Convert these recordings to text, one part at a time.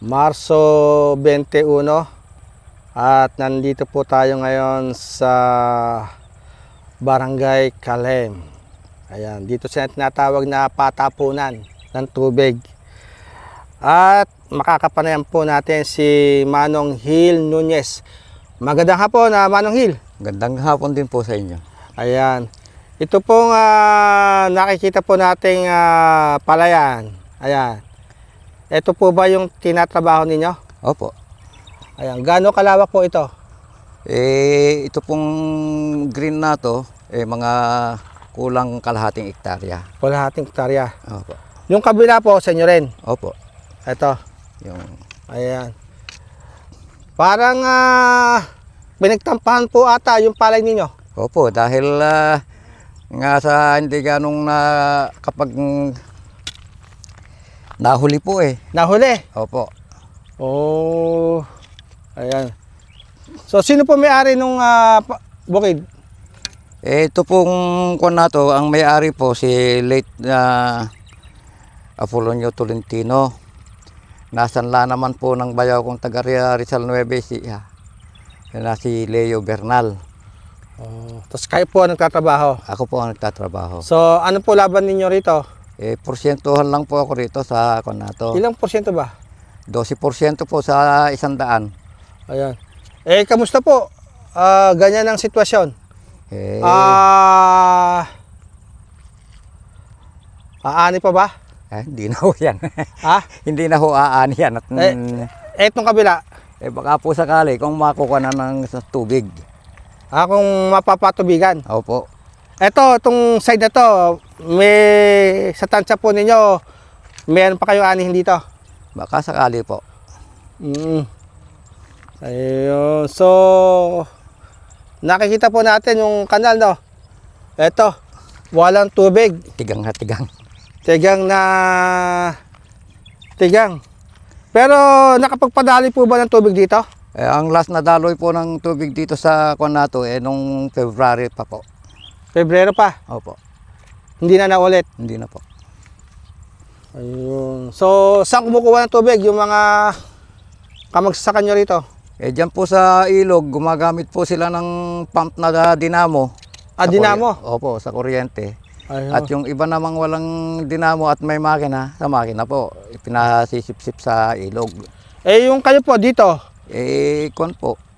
Marso 21 at nandito po tayo ngayon sa Barangay Kalem. Ayan, dito siya tinatawag na patapunan ng tubig. At makakapanayan po natin si Manong Hill Nunez. Magandang hapon na ah, Manong Hill. Magandang hapon din po sa inyo. Ayan. Ito pong uh, nakikita po nating uh, palayan. Ayan ito po ba yung tinatrabaho ninyo? Opo. Ayan, gaano kalawak po ito? Eh, ito pong green na to, eh, mga kulang kalahating hektarya. Kalahating ektarya. Opo. Yung kabila po, sa Opo. Ito? Yung... Ayan. Parang uh, ah, binagtampahan po ata yung palay ninyo? Opo, dahil uh, nga sa hindi ganong na uh, kapag Nahuli po eh. Nahuli? Opo. Oh. Ayan. So sino po may-ari nung uh, bukid? Eh, ito pong kon nato ang may-ari po si late na uh, Apolonio Tolentino. Nasanla naman po ng bayaw kong taga Rizal Nueva si uh, si Leo Bernal. Oh, tapos kayo po ang nagtatrabaho? Ako po ang nagtatrabaho. So ano po laban ninyo rito? Eh, porsyentuhan lang po ako rito sa ako na to. Ilang porsyento ba? 12% po sa isang daan. Ayan. Eh, kamusta po? Ah, ganyan ang sitwasyon. Eh, Ah... aani pa ba? eh, hindi na ho yan. Ha? hindi na ho aani yan. At, Eh, mm, Etong eh, kabila. eh, baka po sakali kung makukuha na ng sa tubig. Ah, kung mapapatubigan. Opo. Ito, itong side na to, may sa tansya po ninyo, meron pa kayo anihin dito? Baka sakali po. Mm. Ayun. So, nakikita po natin yung kanal, no? Ito, walang tubig. Tigang na tigang. Tigang na tigang. Pero nakapagpadali po ba ng tubig dito? Eh, ang last na daloy po ng tubig dito sa Kwanato, eh, nung February pa po. Pebrero pa? Opo. Hindi na naulit? Hindi na po. Ayun. So, saan kumukuha ng tubig? Yung mga kamagsasakan nyo rito? Eh, dyan po sa ilog, gumagamit po sila ng pump na dinamo. Ah, dinamo? Opo, sa kuryente. Ayun. At yung iba namang walang dinamo at may makina, sa makina po, pinasisip-sip sa ilog. Eh, yung kayo po dito? Eh, kon po.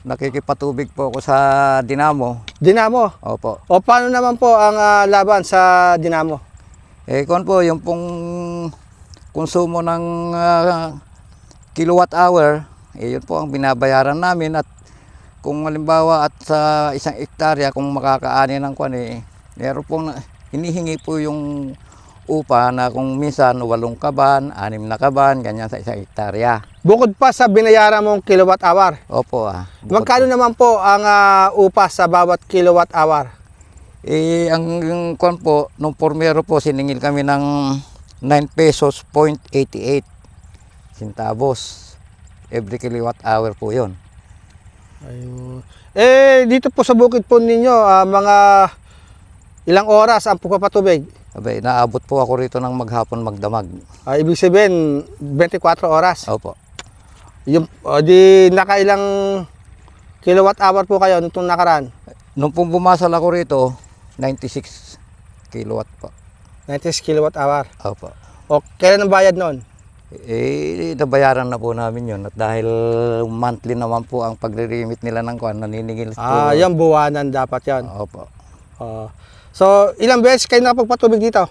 Nakikipatubig po ako sa dinamo. Dinamo? Opo. O paano naman po ang ah, laban sa dinamo? Eh, kon po, yung pong konsumo ng ah, kilowatt hour, eh, po ang binabayaran namin at kung halimbawa at sa isang ektarya kung makakaani ng kwan eh, meron pong hinihingi po yung upa na kung minsan walong kaban, anim na kaban, ganyan sa isang hektarya. Bukod pa sa binayaran mong kilowatt hour? Opo. Ah, Magkano naman po ang uh, upa sa bawat kilowatt hour? Eh, ang kwan po, nung formero po, siningil kami ng 9 pesos 0.88 centavos. Every kilowatt hour po yon. Ayun. Eh, dito po sa bukid po ninyo, uh, mga ilang oras ang pagpapatubig? Abay, naabot po ako rito ng maghapon magdamag. Ah, ibig sabihin, 24 oras? Opo. Yung, o di nakailang kilowatt hour po kayo nitong nakaraan? Nung pong bumasal ako rito, 96 kilowatt po. 96 kilowatt hour? Opo. O kailan ang bayad noon? Eh, nabayaran na po namin yun. At dahil monthly naman po ang pagre-remit nila ng kuan, naniningil. Ah, po. yung buwanan dapat yan. Opo. Uh, So, ilang beses kayo nakapagpatubig dito?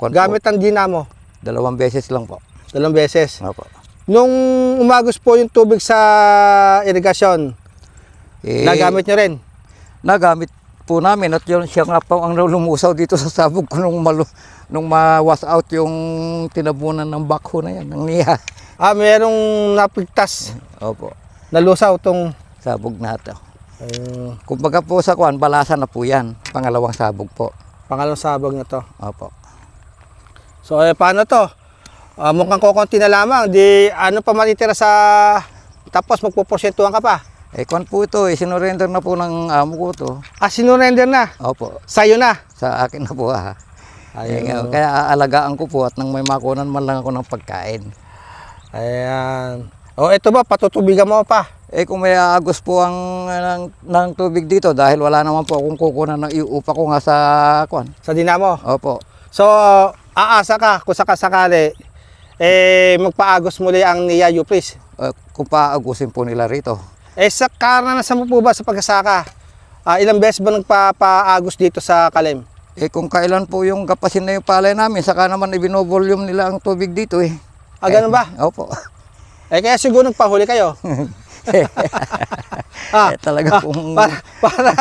Kwan Gamit ang dinamo? Dalawang beses lang po. Dalawang beses? Opo. Nung umagos po yung tubig sa irigasyon, eh, nagamit nyo rin? Nagamit po namin at yun siya nga po ang lumusaw dito sa sabog ko nung, malu, nung ma-wash out yung tinabunan ng bakho na yan, ng niya. Ah, merong napigtas? Opo. Nalusaw tong... Sabog na ito. Ayun. Kumbaga po sa kwan, balasan na po yan. Pangalawang sabog po. Pangalawang sabog na to. Opo. So, eh, paano to? Uh, mukhang kukunti na lamang. Di, ano pa matitira sa... Tapos magpuporsentuhan ka pa. Eh, kwan po ito. Eh, sinurrender na po ng amo ko to. Ah, sinurrender na? Opo. Sa'yo na? Sa akin na po, ha. Ah. Eh, Ayun. Eh, kaya aalagaan ko po at nang may makunan man lang ako ng pagkain. Ayan. O, oh, ito ba? Patutubigan mo pa? Eh kung may agos po ang ah, ng, ng tubig dito dahil wala naman po akong kukunan ng iupa ko nga sa kwan. Sa dinamo? Opo. So aasa ka kung sakasakali eh magpaagos muli ang niya Yupris. Uh, eh, kung paagusin po nila rito. Eh sa karanasan mo po ba sa pagkasaka? Uh, ah, ilang beses ba nagpapaagos dito sa Kalim? Eh kung kailan po yung kapasin na yung palay namin, saka naman ibinovolume nila ang tubig dito eh. Ah, ganun eh, ba? Eh, opo. Eh kaya siguro nagpahuli kayo. ah, eh, talaga ah, pong... Para, para.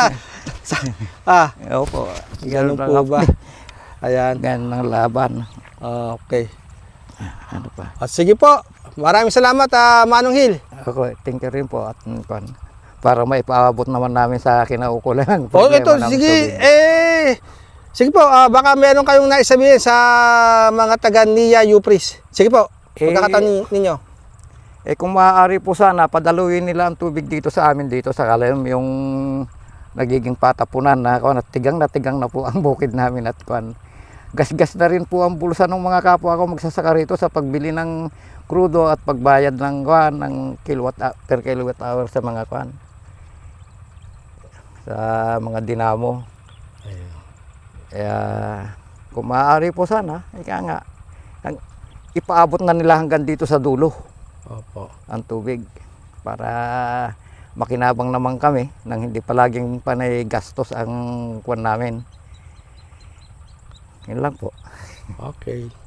sa, ah, Opo. Ganun po ba? Ayan. Ganun ang laban. Ah, okay. Ano pa? At ah, sige po. Maraming salamat, ah, Manong Hill. Okay, thank you rin po. At, kon para maipaabot naman namin sa kinaukulan. Oo, oh, ito. Sige, tubig. eh... Sige po, uh, baka meron kayong naisabihin sa mga taga Nia Upris. Sige po, eh, pagkakataon ninyo. Eh kung maaari po sana, padaluin nila ang tubig dito sa amin dito sa kalim, yung nagiging patapunan na, kuan, at tigang na tigang na po ang bukid namin at kuan. Gasgas na rin po ang bulsa ng mga kapwa ko magsasaka rito sa pagbili ng krudo at pagbayad ng kuan ng kilowatt per kilowatt hour sa mga kuan sa mga dinamo. ay Kaya kung maaari po sana, ika nga, ipaabot na nila hanggang dito sa dulo. Opo. ang tubig para makinabang naman kami nang hindi palaging panay gastos ang kwan namin. Yun lang po. Okay.